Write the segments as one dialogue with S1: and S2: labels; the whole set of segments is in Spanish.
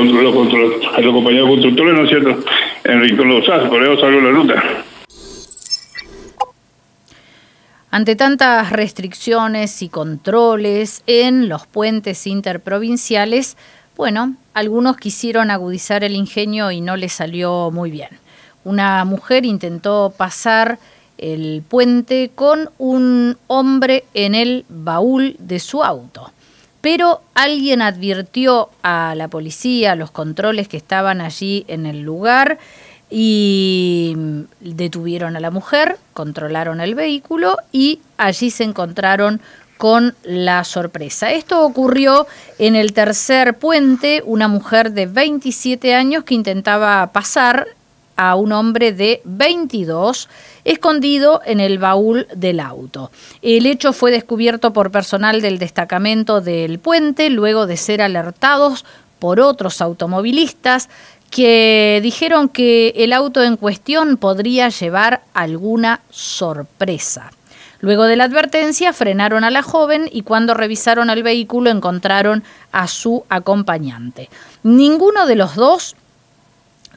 S1: a los compañeros constructores, ¿no es cierto? Enrique por eso salió la luta. Ante tantas restricciones y controles en los puentes interprovinciales, bueno, algunos quisieron agudizar el ingenio y no les salió muy bien. Una mujer intentó pasar el puente con un hombre en el baúl de su auto pero alguien advirtió a la policía, a los controles que estaban allí en el lugar y detuvieron a la mujer, controlaron el vehículo y allí se encontraron con la sorpresa. Esto ocurrió en el tercer puente, una mujer de 27 años que intentaba pasar a un hombre de 22 escondido en el baúl del auto. El hecho fue descubierto por personal del destacamento del puente luego de ser alertados por otros automovilistas que dijeron que el auto en cuestión podría llevar alguna sorpresa. Luego de la advertencia, frenaron a la joven y cuando revisaron el vehículo encontraron a su acompañante. Ninguno de los dos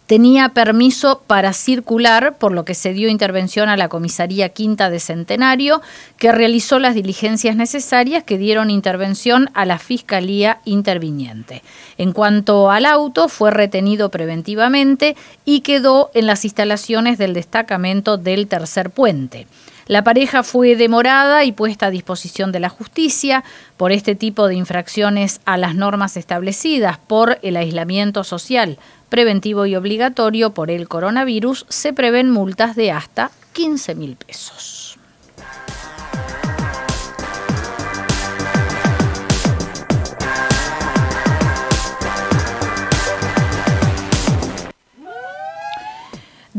S1: tenía permiso para circular, por lo que se dio intervención a la comisaría quinta de Centenario, que realizó las diligencias necesarias que dieron intervención a la fiscalía interviniente. En cuanto al auto, fue retenido preventivamente y quedó en las instalaciones del destacamento del tercer puente. La pareja fue demorada y puesta a disposición de la justicia por este tipo de infracciones a las normas establecidas por el aislamiento social preventivo y obligatorio por el coronavirus, se prevén multas de hasta 15 mil pesos.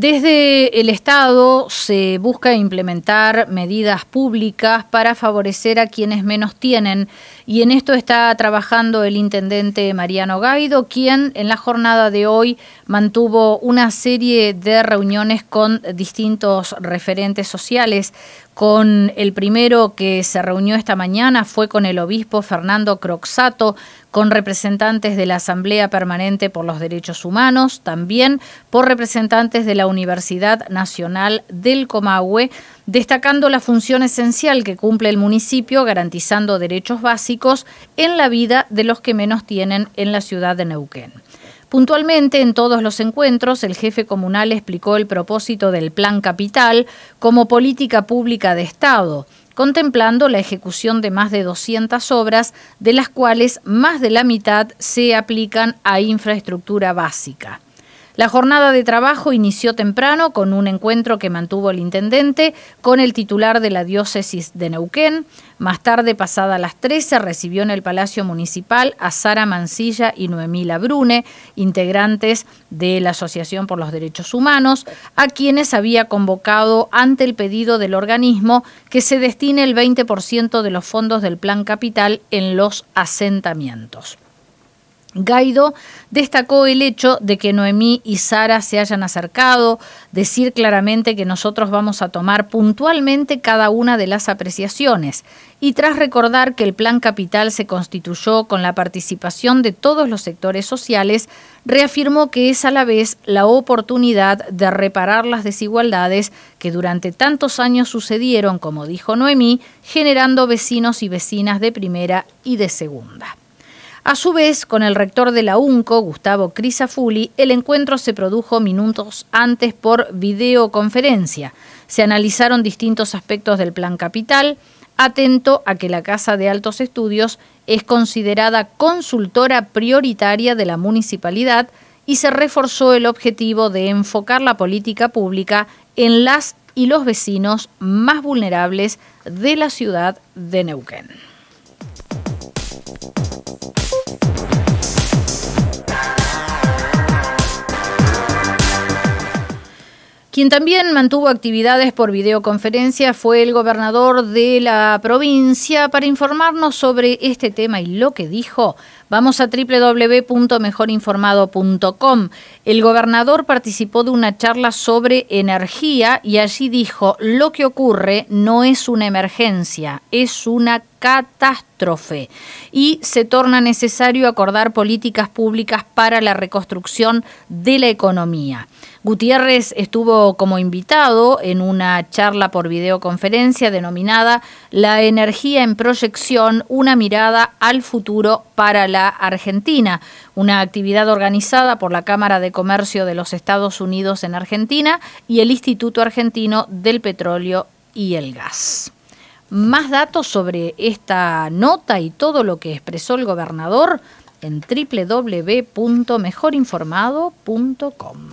S1: Desde el Estado se busca implementar medidas públicas para favorecer a quienes menos tienen y en esto está trabajando el intendente Mariano Gaido, quien en la jornada de hoy mantuvo una serie de reuniones con distintos referentes sociales con el primero que se reunió esta mañana fue con el obispo Fernando Croxato, con representantes de la Asamblea Permanente por los Derechos Humanos, también por representantes de la Universidad Nacional del Comahue, destacando la función esencial que cumple el municipio garantizando derechos básicos en la vida de los que menos tienen en la ciudad de Neuquén. Puntualmente, en todos los encuentros, el jefe comunal explicó el propósito del Plan Capital como política pública de Estado, contemplando la ejecución de más de 200 obras, de las cuales más de la mitad se aplican a infraestructura básica. La jornada de trabajo inició temprano con un encuentro que mantuvo el intendente con el titular de la diócesis de Neuquén. Más tarde, pasada las 13, recibió en el Palacio Municipal a Sara Mancilla y Noemila Brune, integrantes de la Asociación por los Derechos Humanos, a quienes había convocado ante el pedido del organismo que se destine el 20% de los fondos del Plan Capital en los asentamientos. Gaido destacó el hecho de que Noemí y Sara se hayan acercado, decir claramente que nosotros vamos a tomar puntualmente cada una de las apreciaciones y tras recordar que el Plan Capital se constituyó con la participación de todos los sectores sociales, reafirmó que es a la vez la oportunidad de reparar las desigualdades que durante tantos años sucedieron, como dijo Noemí, generando vecinos y vecinas de primera y de segunda. A su vez, con el rector de la UNCO, Gustavo Crisafulli, el encuentro se produjo minutos antes por videoconferencia. Se analizaron distintos aspectos del Plan Capital, atento a que la Casa de Altos Estudios es considerada consultora prioritaria de la municipalidad y se reforzó el objetivo de enfocar la política pública en las y los vecinos más vulnerables de la ciudad de Neuquén. Quien también mantuvo actividades por videoconferencia fue el gobernador de la provincia. Para informarnos sobre este tema y lo que dijo, vamos a www.mejorinformado.com. El gobernador participó de una charla sobre energía y allí dijo, lo que ocurre no es una emergencia, es una catástrofe y se torna necesario acordar políticas públicas para la reconstrucción de la economía. Gutiérrez estuvo como invitado en una charla por videoconferencia denominada La energía en proyección, una mirada al futuro para la Argentina, una actividad organizada por la Cámara de Comercio de los Estados Unidos en Argentina y el Instituto Argentino del Petróleo y el Gas. Más datos sobre esta nota y todo lo que expresó el gobernador en www.mejorinformado.com.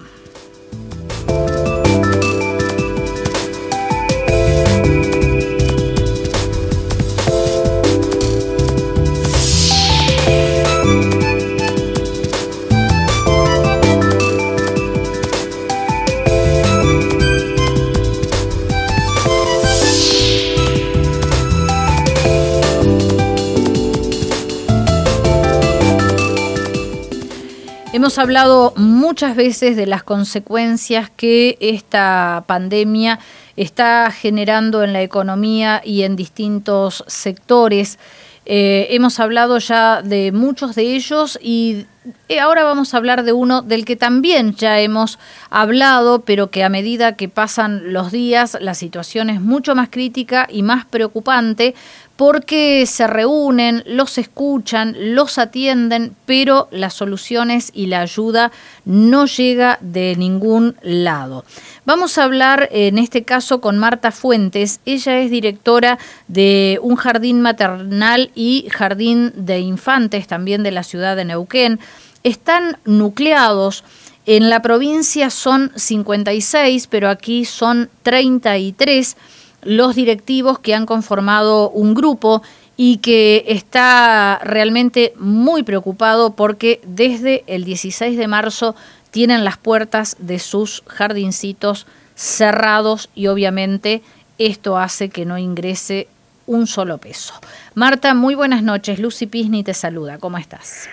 S1: Hemos hablado muchas veces de las consecuencias que esta pandemia está generando en la economía y en distintos sectores. Eh, hemos hablado ya de muchos de ellos y eh, ahora vamos a hablar de uno del que también ya hemos hablado, pero que a medida que pasan los días la situación es mucho más crítica y más preocupante porque se reúnen, los escuchan, los atienden, pero las soluciones y la ayuda no llega de ningún lado. Vamos a hablar en este caso con Marta Fuentes. Ella es directora de un jardín maternal y jardín de infantes también de la ciudad de Neuquén. Están nucleados. En la provincia son 56, pero aquí son 33 los directivos que han conformado un grupo y que está realmente muy preocupado porque desde el 16 de marzo tienen las puertas de sus jardincitos cerrados y obviamente esto hace que no ingrese un solo peso. Marta, muy buenas noches. Lucy Pisni te saluda. ¿Cómo estás?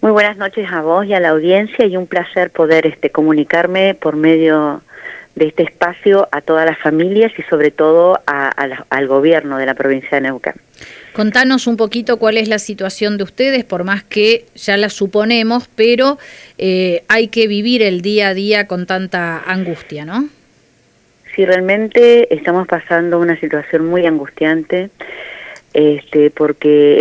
S1: Muy buenas noches a vos y a la audiencia y un placer poder este, comunicarme por medio de este espacio a todas las familias y sobre todo al gobierno de la provincia de Neuquén. Contanos un poquito cuál es la situación de ustedes, por más que ya la suponemos, pero eh, hay que vivir el día a día con tanta angustia, ¿no? Sí, realmente estamos pasando una situación muy angustiante, este, porque